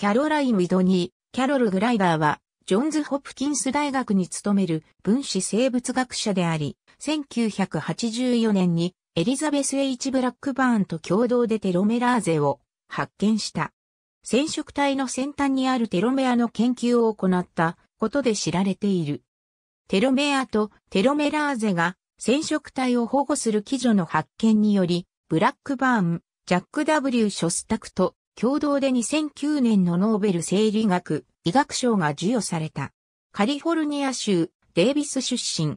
キャロライン・イドニー、キャロル・グライダーは、ジョンズ・ホプキンス大学に勤める分子生物学者であり、1984年にエリザベス・ H・ ブラックバーンと共同でテロメラーゼを発見した。染色体の先端にあるテロメアの研究を行ったことで知られている。テロメアとテロメラーゼが染色体を保護する基準の発見により、ブラックバーン、ジャック・ W・ ショスタクと共同で2009年のノーベル生理学、医学賞が授与された。カリフォルニア州、デイビス出身。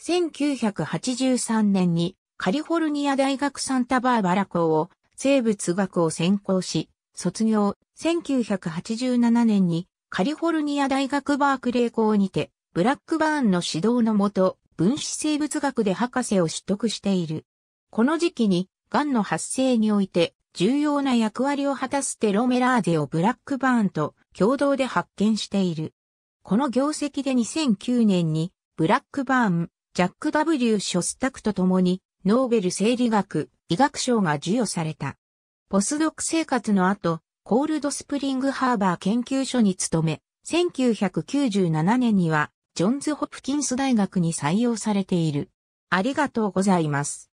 1983年にカリフォルニア大学サンタバーバラ校を生物学を専攻し、卒業。1987年にカリフォルニア大学バークレー校にて、ブラックバーンの指導のもと、分子生物学で博士を取得している。この時期に、癌の発生において、重要な役割を果たすテロメラーゼをブラックバーンと共同で発見している。この業績で2009年にブラックバーン、ジャック W ショスタクと共にノーベル生理学、医学賞が授与された。ポスドク生活の後、コールドスプリングハーバー研究所に勤め、1997年にはジョンズ・ホプキンス大学に採用されている。ありがとうございます。